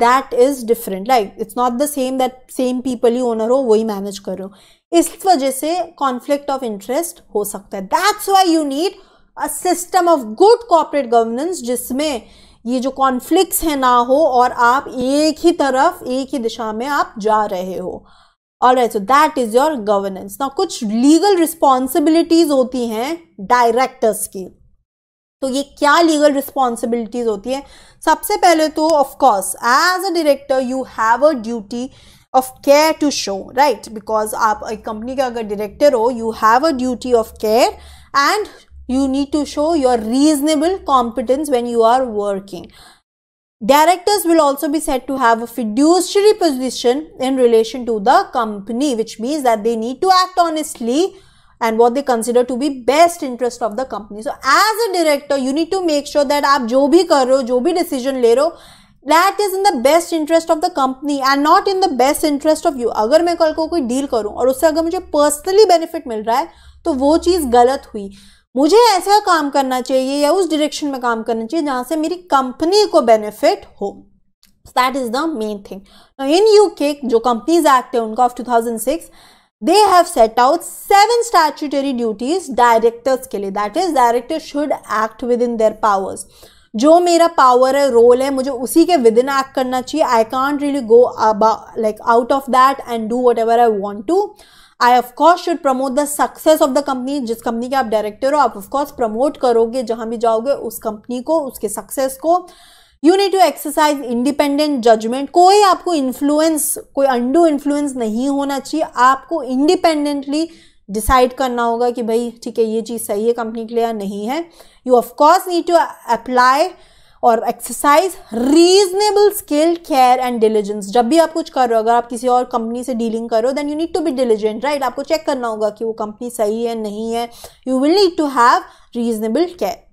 that is different like it's not the same that same people ही ओनर हो वही मैनेज कर रहे हो इस वजह से कॉन्फ्लिक्ट ऑफ इंटरेस्ट हो सकता है that's why you need a system of good corporate governance जिसमें ये जो कॉन्फ्लिक्ट हैं ना हो और आप एक ही तरफ एक ही दिशा में आप जा रहे हो और ऐसे so that is your governance ना कुछ लीगल रिस्पॉन्सिबिलिटीज़ होती हैं डायरेक्टर्स की तो ये क्या लीगल रिस्पॉन्सिबिलिटीज होती है सबसे पहले तो of course as a director you have a duty of care to show right because आप एक कंपनी का अगर डायरेक्टर हो you have a duty of care and you need to show your reasonable competence when you are working directors will also be said to have a fiduciary position in relation to the company which means that they need to act honestly and what they consider to be best interest of the company so as a director you need to make sure that आप जो भी कर रहे हो जो भी decision ले रहे हो that is in the best interest of the company and not in the best interest of you अगर मैं कल को कोई डील करूँ और उससे अगर मुझे पर्सनली बेनिफिट मिल रहा है तो वो चीज़ गलत हुई मुझे ऐसा काम करना चाहिए या उस डिरेक्शन में काम करना चाहिए जहाँ से मेरी कंपनी को बेनिफिट हो that is the main thing in U K जो कंपनीज एक्ट है उनका of two thousand six they have set out seven statutory duties directors के लिए that is director should act within their powers जो मेरा power है role है मुझे उसी के विद इन एक्ट करना चाहिए I can't really go like out of that and do what I want to I of course should promote the success of the company जिस कंपनी के आप डायरेक्टर हो आप ऑफकोर्स प्रमोट करोगे जहाँ भी जाओगे उस कंपनी को उसके सक्सेस को you need to exercise independent judgment कोई आपको इन्फ्लुएंस कोई अंडू इन्फ्लुएंस नहीं होना चाहिए आपको इंडिपेंडेंटली डिसाइड करना होगा कि भाई ठीक है ये चीज़ सही है कंपनी के लिए या नहीं है you of course need to apply और exercise reasonable skill care and diligence जब भी आप कुछ कर रहे हो अगर आप किसी और कंपनी से डीलिंग करो then you need to be diligent right आपको चेक करना होगा कि वो कंपनी सही है नहीं है you will need to have reasonable care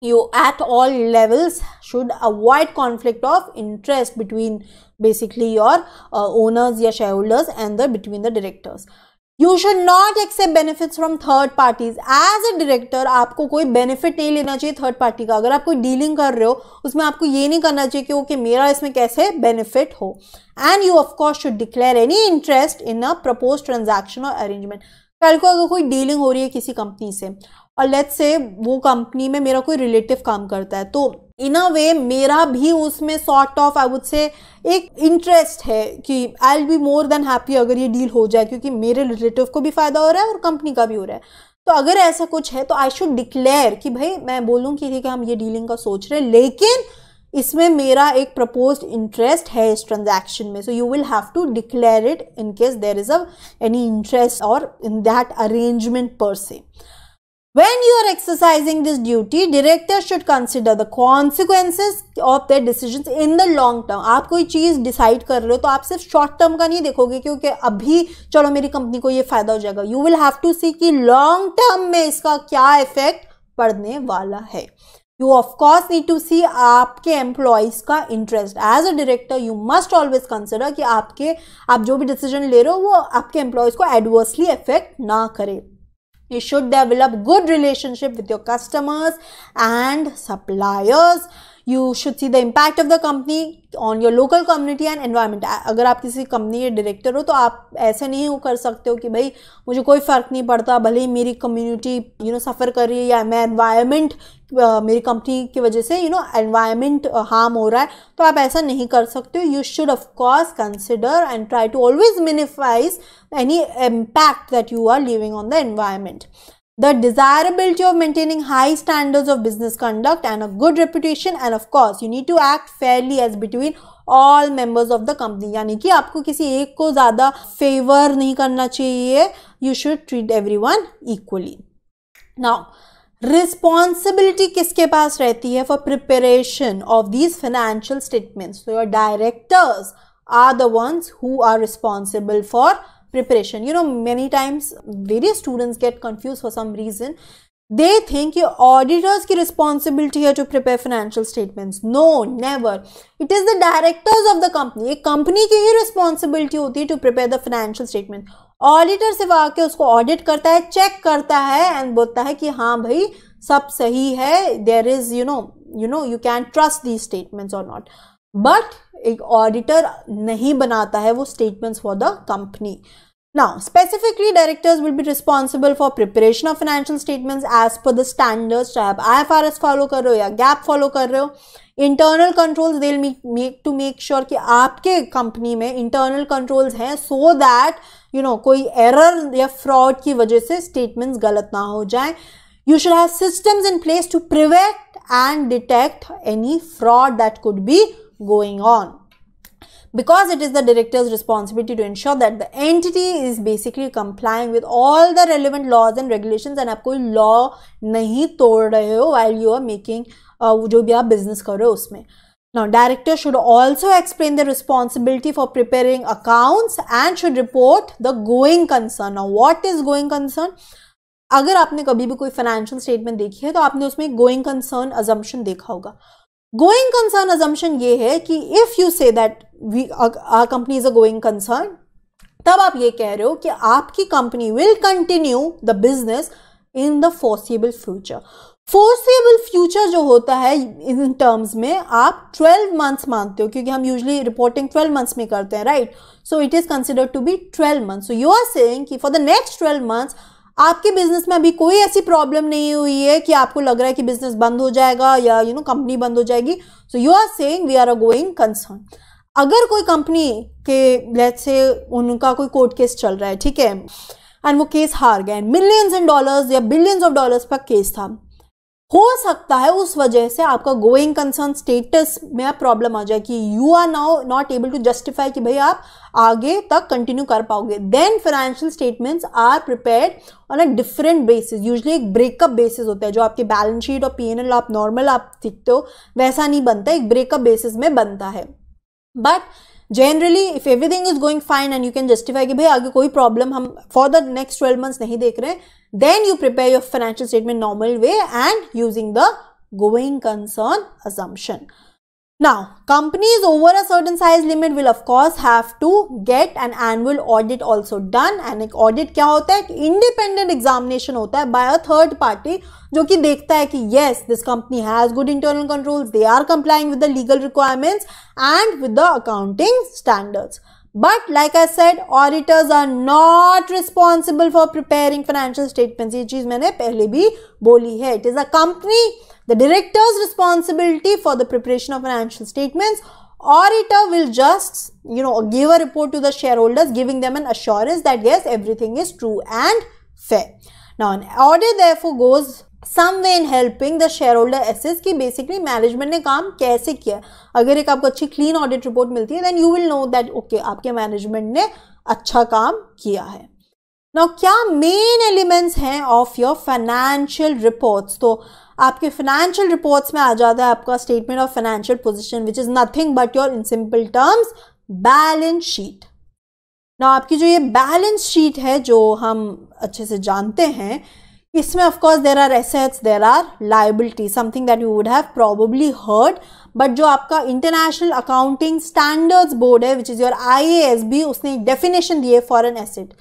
you at all levels should avoid conflict of interest between basically your uh, owners your shareholders and the between the directors you should not accept benefits from third parties as a director आपको कोई benefit नहीं लेना चाहिए third party का अगर आप कोई dealing कर रहे हो उसमें आपको ये नहीं करना चाहिए कि ओके okay, मेरा इसमें कैसे बेनिफिट हो and you of course should declare any interest in a propose transaction और अरेंजमेंट कल को अगर कोई डीलिंग हो रही है किसी कंपनी से और लेट्स से वो कंपनी में मेरा कोई रिलेटिव काम करता है तो इन अ वे मेरा भी उसमें sort of I would say एक इंटरेस्ट है कि I will be more than happy अगर ये डील हो जाए क्योंकि मेरे रिलेटिव को भी फ़ायदा हो रहा है और कंपनी का भी हो रहा है तो अगर ऐसा कुछ है तो आई शुड डिक्लेयर कि भाई मैं बोलूँ कि ठीक है हम ये डीलिंग का सोच रहे हैं लेकिन इसमें मेरा एक प्रपोज इंटरेस्ट है इस ट्रांजैक्शन में so you will have to declare it in case there is a any interest और इन दैट अरेंजमेंट पर से When you are exercising this duty, directors should consider the consequences of their decisions in the long term. आप कोई चीज़ decide कर रहे हो तो आप सिर्फ शॉर्ट टर्म का नहीं देखोगे क्योंकि अभी चलो मेरी कंपनी को ये फ़ायदा हो जाएगा you will have to see कि लॉन्ग टर्म में इसका क्या इफेक्ट पड़ने वाला है you of course need to see आपके एम्प्लॉयज़ का interest as a director you must always consider कि आपके आप जो भी डिसीजन ले रहे हो वो आपके एम्प्लॉयज़ को एडवर्सली इफेक्ट ना करे You should develop good relationship with your customers and suppliers. You should see the impact of the company on your local community and environment अगर आप किसी कंपनी के डायरेक्टर हो तो आप ऐसे नहीं हो कर सकते हो कि भाई मुझे कोई फ़र्क नहीं पड़ता भले ही मेरी कम्युनिटी यू नो सफ़र कर रही है या मैं एनवायरमेंट Uh, मेरी कंपनी की वजह से यू नो एनवायरमेंट हार्म हो रहा है तो आप ऐसा नहीं कर सकते हो you should of course consider and try to always minimise any impact that you are living on the environment the desirability of maintaining high standards of business conduct and a good reputation and of course you need to act fairly as between all members of the company यानी कि आपको किसी एक को ज़्यादा favour नहीं करना चाहिए you should treat every one equally now responsibility किसके पास रहती है for preparation of these financial statements तो your directors are the ones who are responsible for preparation you know many times various students get confused for some reason they think your auditor's ki responsibility है to prepare financial statements. No, never. It is the directors of the company. एक company की ही responsibility होती है to prepare the financial statement. Auditor सिर्फ आके उसको audit करता है चेक करता है एंड बोलता है कि हाँ भाई सब सही है there is you know you know you can trust the statements और नॉट बट एक ऑडिटर नहीं बनाता है वो statements for the company Now, specifically, directors will be responsible for preparation of financial statements as per the standards, So, if IFRS follow कर रहे हो या GAAP follow कर रहे हो internal controls they'll make make to make sure कि आपके company में internal controls हैं so that you know कोई error या fraud की वजह से statements गलत ना हो जाएं. you should have systems in place to prevent and detect any fraud that could be going on. because it is the director's responsibility to ensure that the entity is basically complying with all the relevant laws and regulations and you law नहीं तोड़ रहे हो while you are making uh, जो भी business you रहे हो Now, director should also explain the responsibility for preparing accounts and should report the going concern. Now, what is going concern? If you have भी कोई financial statement देखी है तो आपने उसमें गोइंग कंसर्न अजम्पन देखा होगा गोइंग कंसर्न अजम्पन ये है कि if you say that we are company is a going concern तब आप ये कह रहे हो कि आपकी कंपनी will continue the business in the foreseeable future foreseeable future जो होता है इन टर्म्स में आप 12 मंथ्स मानते हो क्योंकि हम यूजली रिपोर्टिंग 12 मंथ्स में करते हैं right so it is considered to be 12 months so you are saying कि फॉर द नेक्स्ट 12 मंथ्स आपके बिजनेस में अभी कोई ऐसी प्रॉब्लम नहीं हुई है कि आपको लग रहा है कि बिजनेस बंद हो जाएगा या यू नो कंपनी बंद हो जाएगी so you are saying we are a going concern अगर कोई कंपनी के लेट्स से उनका कोई कोर्ट केस चल रहा है ठीक है एंड वो केस हार गए मिलियंस एंड डॉलर्स या बिलियंस ऑफ डॉलर्स पर केस था हो सकता है उस वजह से आपका गोइंग कंसर्न स्टेटस में प्रॉब्लम आ जाए कि you are now not able to justify कि भाई आप आगे तक कंटिन्यू कर पाओगे then financial statements are prepare on a different basis usually एक ब्रेकअप बेसिस होता है जो आपके बैलेंस शीट और पी आप नॉर्मल आप सीखते हो वैसा नहीं बनता एक ब्रेकअप बेसिस में बनता है but generally if everything is going fine and you can justify कि भाई आगे कोई प्रॉब्लम हम for the next twelve months नहीं देख रहे then you prepare your financial statement normal way and using the going concern assumption Now, companies over a certain size limit will of course have to get an annual audit also done. And an audit क्या होता independent examination होता by a third party जो कि देखता yes, this company has good internal controls, they are complying with the legal requirements and with the accounting standards. But like I said, auditors are not responsible for preparing financial statements. ये चीज़ मैंने पहले भी बोली है. It is a company, the director's responsibility for the preparation of financial statements. Auditor will just, you know, give a report to the shareholders, giving them an assurance that yes, everything is true and fair. Now, an audit therefore goes some way in helping the shareholder assess की basically management ने काम कैसे किया अगर एक आपको अच्छी clean audit report मिलती है then you will know that okay आपके मैनेजमेंट ने अच्छा काम किया है नाउ क्या मेन एलिमेंट्स हैं ऑफ योर फाइनेंशियल रिपोर्ट्स तो आपके फाइनेंशियल रिपोर्ट्स में आ जाता है आपका statement of financial position which is nothing but your in simple terms balance sheet ना आपकी जो ये बैलेंस शीट है जो हम अच्छे से जानते हैं इसमें of course there are assets there are liability something that you would have probably heard but जो आपका इंटरनेशनल अकाउंटिंग स्टैंडर्ड्स बोर्ड है which is your I S B उसने डेफिनेशन दिए for an asset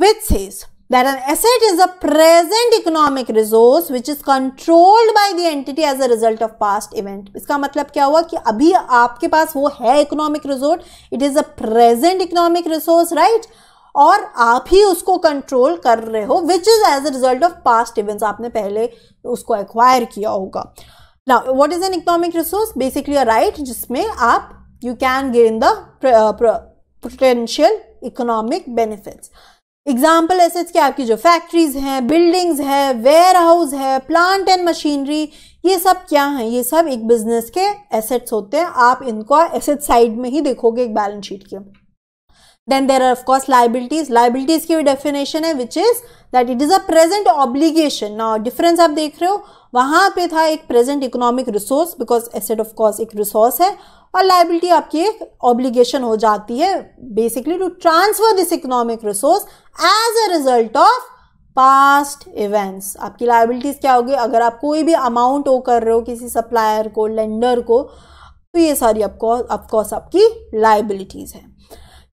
which says that an asset is a present economic resource which is controlled by the entity as a result of past event इसका मतलब क्या हुआ कि अभी आपके पास वो है economic resource it is a present economic resource right और आप ही उसको कंट्रोल कर रहे हो which is as a result of past events आपने पहले उसको एक्वायर किया होगा ना what is an economic resource basically a right जिसमें आप you can gain the potential economic benefits example ऐसे कि आपकी जो फैक्ट्रीज हैं बिल्डिंग्स है वेयर हाउस है प्लांट एंड मशीनरी ये सब क्या हैं ये सब एक बिजनेस के एसेट्स होते हैं आप इनको एसेट साइड में ही देखोगे एक बैलेंस शीट के then there are of course liabilities liabilities ki भी definition hai which is that it is a present obligation now difference aap dekh rahe ho wahan pe tha ek present economic resource because asset of course ek resource hai और liability आपकी एक obligation हो जाती है basically to transfer this economic resource as a result of past events आपकी liabilities क्या होगी अगर आप कोई भी अमाउंट ओ कर रहे हो किसी सप्लायर को लेंडर को तो ये सारी आपको ऑफकोर्स आपकी लाइबिलिटीज़ है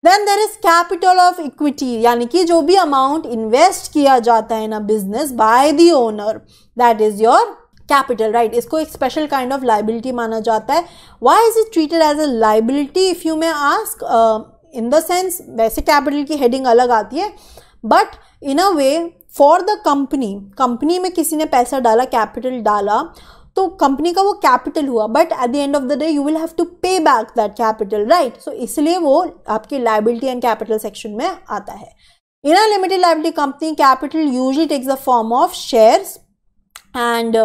then there is capital of equity यानी कि जो भी अमाउंट इन्वेस्ट किया जाता है ना business by the owner that is your capital right इसको एक स्पेशल काइंड ऑफ लाइबिलिटी माना जाता है why is it treated as a liability if you may ask in the sense वैसे कैपिटल की हेडिंग अलग आती है but in a way for the company company में किसी ने पैसा डाला कैपिटल डाला तो कंपनी का वो कैपिटल हुआ but at the end of the day you will have to pay back that capital right so इसलिए वो आपके लाइबिलिटी एंड कैपिटल सेक्शन में आता है in a limited liability company capital usually takes the form of of and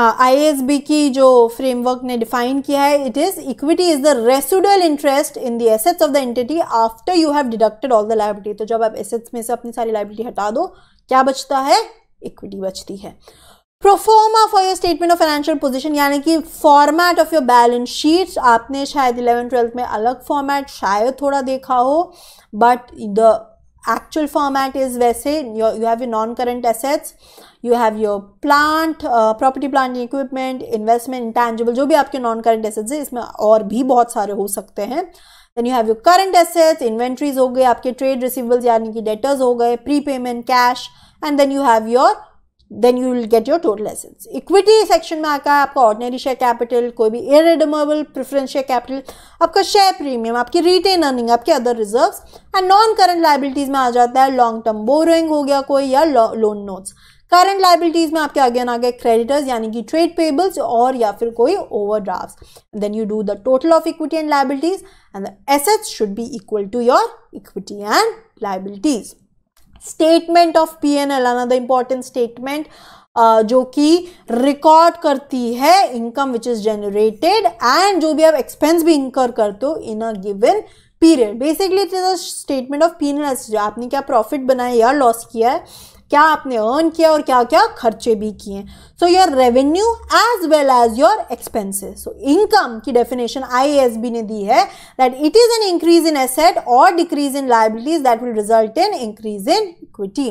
I S B की जो framework ने define किया है it is equity is the residual interest in the assets of the entity after you have deducted all the liability तो जब आप assets में से अपनी सारी लाइबिलिटी हटा दो क्या बचता है इक्विटी बचती है proforma for your statement of financial position यानी कि format of your balance sheets आपने शायद इलेवन ट्वेल्थ में अलग फॉर्मेट शायद थोड़ा देखा हो but the actual format is वैसे you have you non current assets you have your plant property plant equipment investment equipment जो भी आपके नॉन करेंट एसेट्स है इसमें और भी बहुत सारे हो सकते हैं then you have your current assets inventories हो गए आपके ट्रेड रिसिवेबल्स यानी कि डेटर्स हो गए prepayment cash and then you have your then you will get your total assets equity section में आका है आपका ऑर्डनरी शेयर कैपिटल कोई भी इरेडमेबल प्रेफरेंस शेयर कैपिटल आपका शेयर प्रीमियम आपकी रिटेन अर्निंग आपके other reserve and non current liabilities में आ जाता है लॉन्ग टर्म बोरोइंग हो गया कोई या लोन नोट्स करंट लाइबिलिटीज़ में आपके अगेन आ गए क्रेडिटर्स यानी कि ट्रेड पेबल्स और या फिर कोई overdraft then you do the total of equity and liabilities and the assets should be equal to your equity and liabilities statement of P N L अना the important statement जो कि record करती है income which is generated and जो भी आप expense भी incur करते हो in a given period basically it is a statement of P N L आपने क्या प्रॉफिट बनाया या लॉस किया है क्या आपने अर्न किया और क्या क्या खर्चे भी किए so your revenue as well as your expenses so income की डेफिनेशन आई ने दी है that it is an increase in asset और decrease in liabilities that will result in increase in equity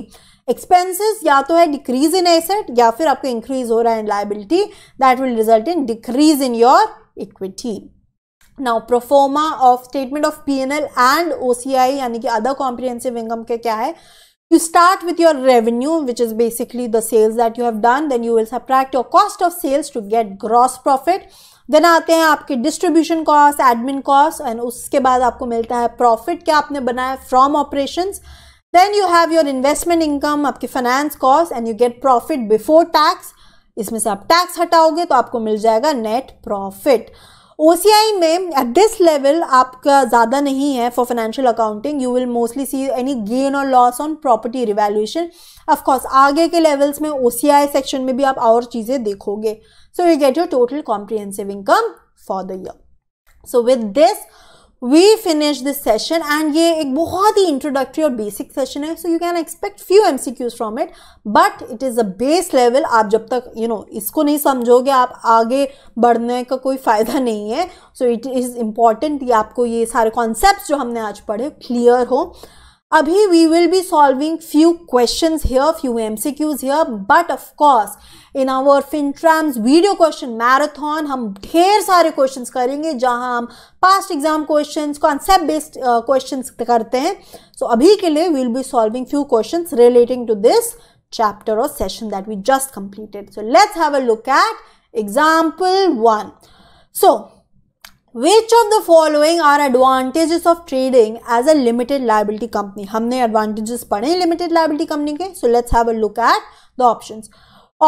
expenses या तो है डिक्रीज इन एसेट या फिर आपको इंक्रीज हो रहा है in liability that will result in decrease in your equity now proforma of statement of P N L and O C I यानी कि अदर कॉम्प्रिहेंसिव इनकम के क्या है You start with your revenue, which is basically the sales that you have done. Then you will subtract your cost of sales to get gross profit. Then आते हैं आपके distribution cost admin cost and उसके बाद आपको मिलता है profit क्या आपने बनाया from operation then you have your investment income आपके finance cost and you get profit before tax इसमें से आप टैक्स हटाओगे तो आपको मिल जाएगा नेट प्रॉफिट ओ में एट दिस लेवल आपका ज़्यादा नहीं है for financial accounting you will mostly see any gain और loss on property revaluation of course आगे के लेवल्स में ओ सेक्शन में भी आप और चीज़ें देखोगे so you get your total comprehensive income for the year so with this we finish this session and ये एक बहुत ही इंट्रोडक्टरी और बेसिक सेशन है so you can expect few MCQs from it but it is a base level आप जब तक you you know know, इसको नहीं समझोगे आप आगे बढ़ने का कोई फ़ायदा नहीं है सो इट इज़ इम्पॉर्टेंट ये आपको ये सारे कॉन्सेप्ट जो हमने आज पढ़े क्लियर हो Abhi, we will be solving few questions here, few MCQs here, but of course, in our Fintram's video question marathon हम ढेर सारे क्वेश्चन करेंगे जहां हम past exam question concept based question करते हैं सो so, अभी के लिए we'll be solving few question relating to this chapter और session that we just completed so let's have a look at example one so which of the following are advantages of trading as a limited liability company हमने advantages पढ़े limited liability company so let's have a look at the options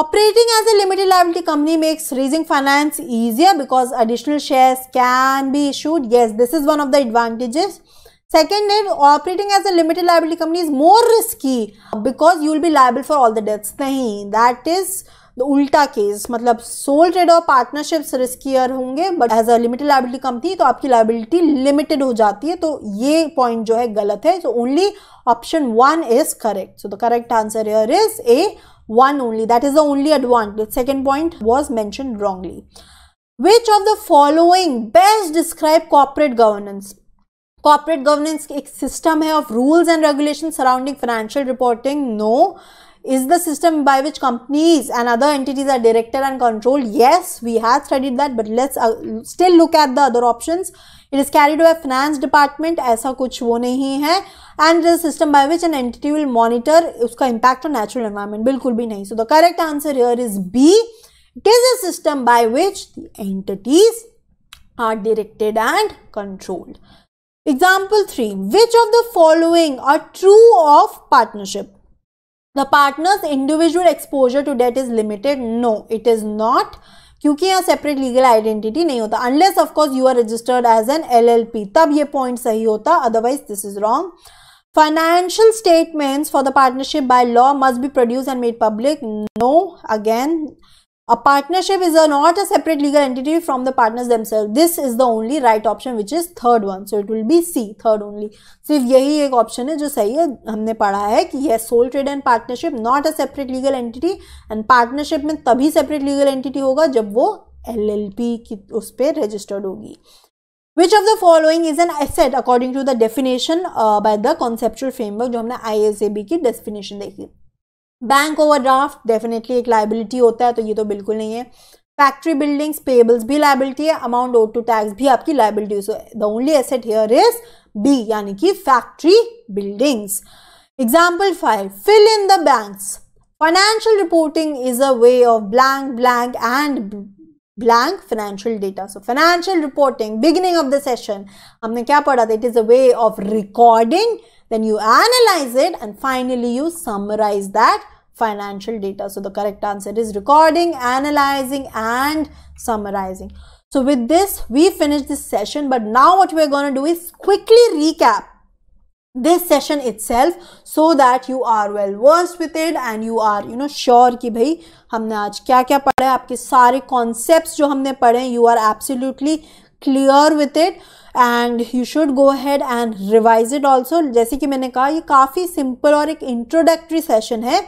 operating as a limited liability company makes raising finance easier because additional shares can be issued yes this is one of the advantages Second is operating as a limited liability company is more risky because you will be liable for all the debts. Nahin, that is उल्टा case मतलब sole trade trader partnership riskier होंगे but as limited liability company तो आपकी liability limited हो जाती है तो ये पॉइंट जो है गलत है so only option one is correct so the correct answer here is A one only that is the only advantage second point was mentioned wrongly which of the following best describe corporate governance corporate governance एक system है of rules and regulation surrounding financial reporting no Is the system by which companies and other entities are directed and controlled? Yes, we have studied that, but let's uh, still look at the other options. It is carried by finance department, ऐसा कुछ वो नहीं है. And the system by which an entity will monitor its impact on natural environment, बिल्कुल भी नहीं. So the correct answer here is B. It is a system by which the entities are directed and controlled. Example 3. Which of the following are true of partnership? The partners individual exposure to debt is limited no it is not क्योंकि यहाँ separate legal identity नहीं होता unless of course you are registered as an LLP तब ये point सही होता otherwise this is wrong financial statement for the partnership by law must be produce and made public no again A partnership is not a separate legal entity from the partners themselves. This is the only right option which is third one. So it will be C, third only. सिर्फ यही एक option है जो सही है हमने पढ़ा है कि यह sole trade and partnership not a separate legal entity and partnership में तभी सेपरेट लीगल एंटिटी होगा जब वो एल एल पी की उस पर रजिस्टर्ड होगी which of the following is an asset according to the definition by the conceptual framework जो हमने आई एस ए बी की डेफिनेशन देखी बैंक ओवरड्राफ्ट डेफिनेटली एक लाइबिलिटी होता है तो ये तो बिल्कुल नहीं है फैक्ट्री बिल्डिंग्स पेबल्स भी लाइबिलिटी है अमाउंट ओ टू टैक्स भी आपकी liability so the only asset here is B यानी कि factory buildings example five fill in the bank financial reporting is a way of blank blank and blank financial data so financial reporting beginning of the session हमने क्या पढ़ा था it is a way of recording Then you analyze it and finally you summarize that financial data. So the correct answer is recording, analyzing and summarizing. So with this, we finish this session. But now what we're going to do is quickly recap this session itself so that you are well versed with it and you are you know sure ki bhai हमने aaj kya kya पढ़ा है आपके सारे concepts jo हमने पढ़े you are absolutely clear with it and you should go ahead and revise it also जैसे कि मैंने कहा ये काफ़ी सिंपल और एक इंट्रोडक्टरी सेशन है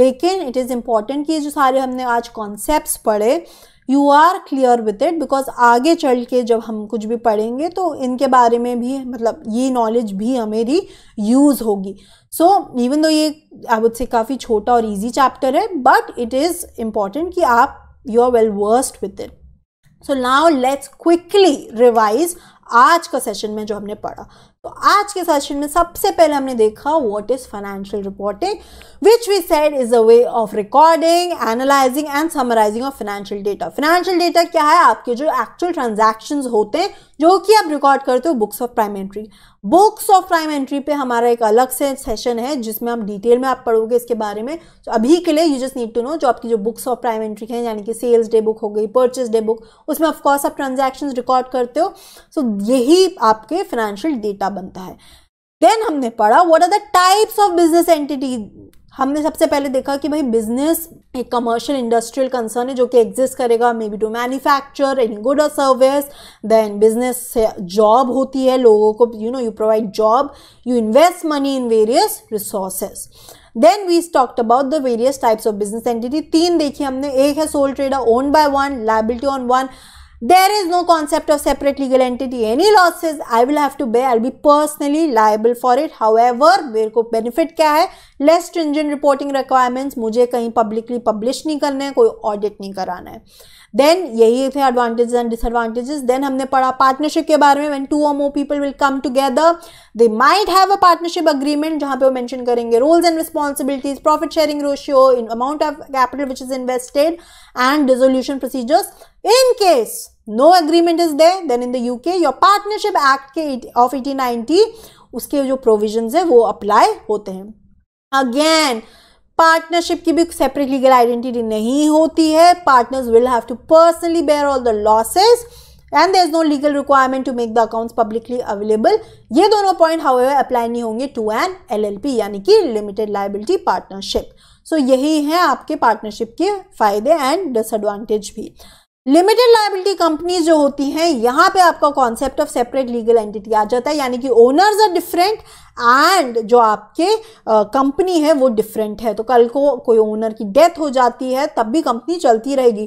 लेकिन इट इज़ इम्पॉर्टेंट कि जो सारे हमने आज कॉन्सेप्ट पढ़े you are clear with it because आगे चल के जब हम कुछ भी पढ़ेंगे तो इनके बारे में भी मतलब ये नॉलेज भी हमेरी यूज़ होगी सो इवन दो ये आई से काफ़ी छोटा और इजी चैप्टर है बट इट इज़ इम्पॉर्टेंट कि आप you are well versed with it so now let's quickly revise आज का सेशन में जो हमने पढ़ा तो आज के सेशन में सबसे पहले हमने देखा what is financial reporting which we said is a way of recording, analyzing and summarizing of financial data. Financial data क्या है आपके जो actual transactions होते हैं जो कि आप record करते हो books of prime entry books of prime entry पे हमारा एक अलग से सेशन है जिसमें हम डिटेल में आप पढ़ोगे इसके बारे में तो अभी के लिए you just need to know जो आपकी जो बुक्स ऑफ प्राइम एंट्री हैं यानी कि सेल्स डे बुक हो गई परचेज डे बुक उसमें ऑफकोर्स आप ट्रांजैक्शन रिकॉर्ड करते हो सो so, यही आपके फाइनेंशियल डेटा बनता है देन हमने पढ़ा what are the types of business entity हमने सबसे पहले देखा कि भाई बिजनेस एक कमर्शियल इंडस्ट्रियल कंसर्न है जो कि एग्जिस्ट करेगा may be to manufacture any good और सर्विस देन बिजनेस से जॉब होती है लोगों को you know you provide job you invest money in various resources then we talked about the various types of business entity तीन देखिए हमने एक है sole trader owned by one liability on one there is no concept of separate legal entity any losses i will have to bear i'll be personally liable for it however मेरे को benefit क्या है less stringent reporting requirements मुझे कहीं publicly publish नहीं करना है कोई ऑडिट नहीं कराना है देन यही थे एडवांटेजेस एंड डिसएडवांटेजेस देन हमने पढ़ा पार्टनरशिप के बारे में व्हेन टू और more people will come together they might have a partnership agreement जहां पे वो मेंशन करेंगे roles and responsibilities profit sharing ratio amount of capital which is invested and dissolution procedures in case no agreement is there then in the UK your partnership act के of 1890 उसके जो provision है वो apply होते हैं again partnership की भी separate legal identity नहीं होती है partners will have to personally bear all the losses and there is no legal requirement to make the accounts publicly available ये दोनों पॉइंट हाउ अप्लाई नहीं होंगे to an L L LLP यानी कि limited liability partnership so यही है आपके partnership के फायदे एंड डिसएडवांटेज भी लिमिटेड लाइबिलिटी कंपनी जो होती हैं यहाँ पे आपका concept of separate legal entity आ जाता है यानी कि ओनर्स आर डिफरेंट एंड जो आपके कंपनी है वो डिफरेंट है तो कल को कोई ओनर की डेथ हो जाती है तब भी कंपनी चलती रहेगी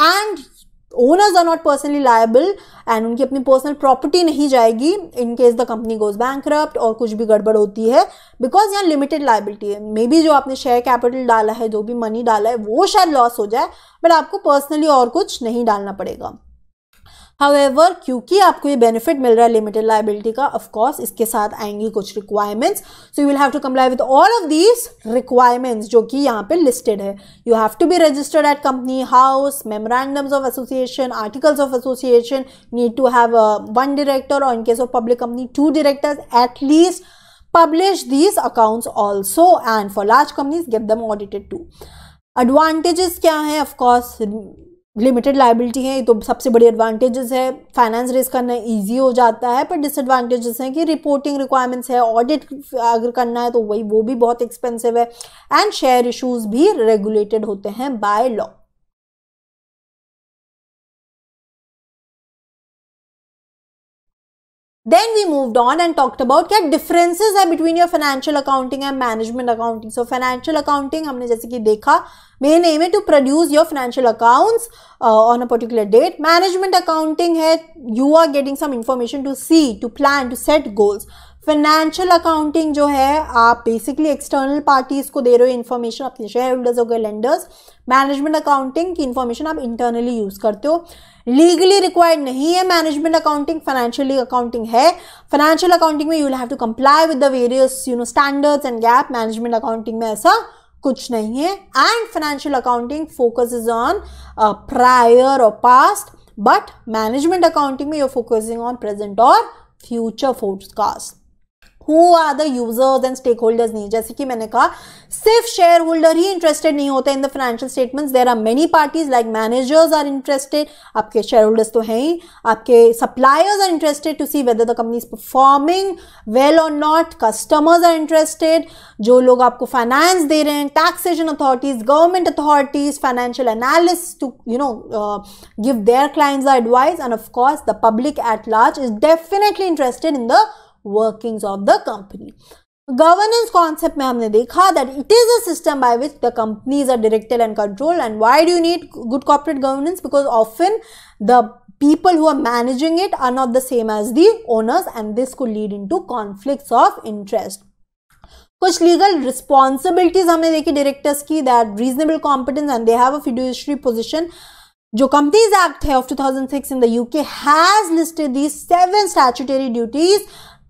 and owners are not personally liable and उनकी अपनी पर्सनल प्रॉपर्टी नहीं जाएगी in case the company goes bank और कुछ भी गड़बड़ होती है बिकॉज यहाँ लिमिटेड लाइबिलिटी है मे बी जो आपने शेयर कैपिटल डाला है जो भी मनी डाला है वो शायद लॉस हो जाए बट आपको पर्सनली और कुछ नहीं डालना पड़ेगा हावेवर क्योंकि आपको ये बेनिफिट मिल रहा है लिमिटेड लाइबिलिटी का ऑफकोर्स इसके साथ आएंगी कुछ requirements so you will have to comply with all of these requirements जो कि यहाँ पे लिस्टेड है you have to be registered at company house memorandums of association articles of association need to have one director और in case of public company two directors at least publish these these also and for large large companies get them audited too advantages kya hai limited liability है ये तो सबसे बड़ी advantages है finance risk करना easy हो जाता है पर डिसएडवांटेजेस हैं कि रिपोर्टिंग रिक्वायरमेंट्स है ऑडिट अगर करना है तो वही वो भी बहुत एक्सपेंसिव है एंड शेयर इशूज़ भी रेगुलेटेड होते हैं by law Then we moved on and talked about क्या differences है between your financial accounting and management accounting. So financial accounting हमने जैसे कि देखा main aim है to produce your financial accounts uh, on a particular date. Management accounting है you are getting some information to see, to plan, to set goals. Financial accounting जो है आप basically external parties को दे रहे हो information अपने share shareholders हो गए लेंडर्स मैनेजमेंट अकाउंटिंग की इन्फॉर्मेशन आप इंटरनली यूज़ करते हो लीगली रिक्वायर्ड नहीं है मैनेजमेंट अकाउंटिंग फाइनेंशियली अकाउंटिंग है फाइनेंशियल अकाउंटिंग में you have to comply with the various you know standards and GAAP management accounting में ऐसा कुछ नहीं है and financial accounting focus is on prior और पास्ट बट मैनेजमेंट अकाउंटिंग में you're focusing on present और future cost who are the users and stake stakeholders नहीं जैसे कि मैंने कहा सिर्फ शेयर होल्डर ही इंटरेस्टेड नहीं होते in the financial statements there are many parties like managers are interested आपके शेयर होल्डर्स तो हैं ही आपके suppliers are interested to see whether the company is performing well और नॉट कस्टमर्स आर इंटरेस्टेड जो लोग आपको फाइनेंस दे रहे हैं taxation authorities government authorities financial analysts to you know give their clients or advice and of course the public at large is definitely interested in the workings of the company. Governance concept mein humne dekha that it is a system by which the companies are directed and controlled and why do you need good corporate governance because often the people who are managing it are not the same as the owners and this could lead into conflicts of interest. Kuch legal responsibilities humne dekhi directors ki that reasonable competence and they have a fiduciary position. Jo Companies Act of 2006 in the UK has listed these seven statutory duties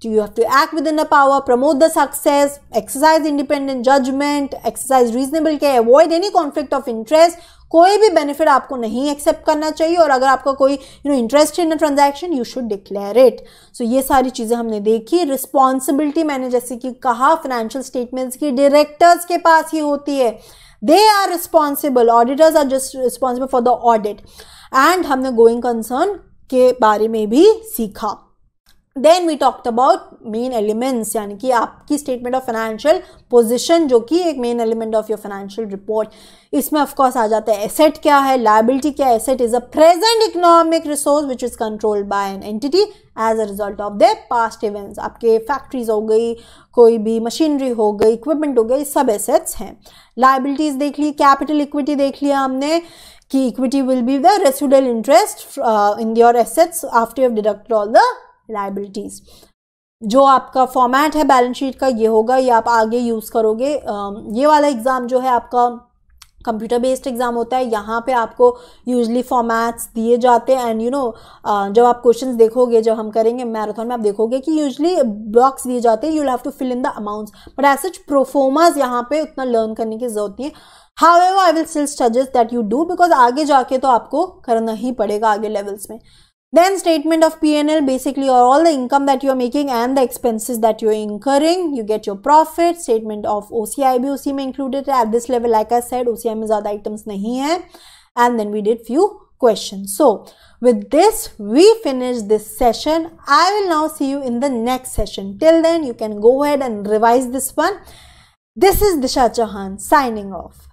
Do you have to act within the power, promote the success, exercise independent judgment, exercise reasonable care, avoid any conflict of interest? कोई भी benefit आपको नहीं accept करना चाहिए और अगर आपका कोई you know interest in transaction you should declare it so ये सारी चीज़ें हमने देखी रिस्पॉन्सिबिलिटी मैंने जैसे कि कहा फाइनेंशियल स्टेटमेंट्स की डायरेक्टर्स के पास ही होती है they are responsible auditors are just responsible for the audit and हमने गोइंग कंसर्न के बारे में भी सीखा then we talked about main elements यानी कि आपकी स्टेटमेंट ऑफ फाइनेंशियल पोजिशन जो कि एक main element of your financial report इसमें ऑफकोर्स आ जाता है एसेट क्या है लाइबिलिटी क्या asset is a present economic resource which is controlled by an entity as a result of the past events आपके फैक्ट्रीज हो गई कोई भी मशीनरी हो गई इक्विपमेंट हो गई सब एसेट्स हैं लाइबिलिटीज देख ली कैपिटल इक्विटी देख लिया हमने कि equity will be the residual interest in your assets after you have deducted all the liabilities जो आपका फॉर्मेट है बैलेंस शीट का ये होगा ये आप आगे यूज़ करोगे ये वाला एग्ज़ाम जो है आपका कंप्यूटर बेस्ड एग्ज़ाम होता है यहाँ पे आपको यूजली फॉर्मेट्स दिए जाते हैं एंड यू नो जब आप क्वेश्चंस देखोगे जब हम करेंगे मैराथन में आप देखोगे कि यूजली ब्लॉक्स दिए जाते हैं you have to fill in the amounts but as such proformas यहाँ पे उतना लर्न करने की ज़रूरत नहीं है however I will still suggest that you do because आगे जाके तो आपको करना ही पड़ेगा आगे लेवल्स में Then statement of P&L basically are all the income that you're making and the expenses that you're incurring. You get your profit. Statement of OCI OCM included At this level, like I said, OCI is other items नहीं है. And then we did few questions. So with this, we finish this session. I will now see you in the next session. Till then, you can go ahead and revise this one. This is Disha Chauhan signing off.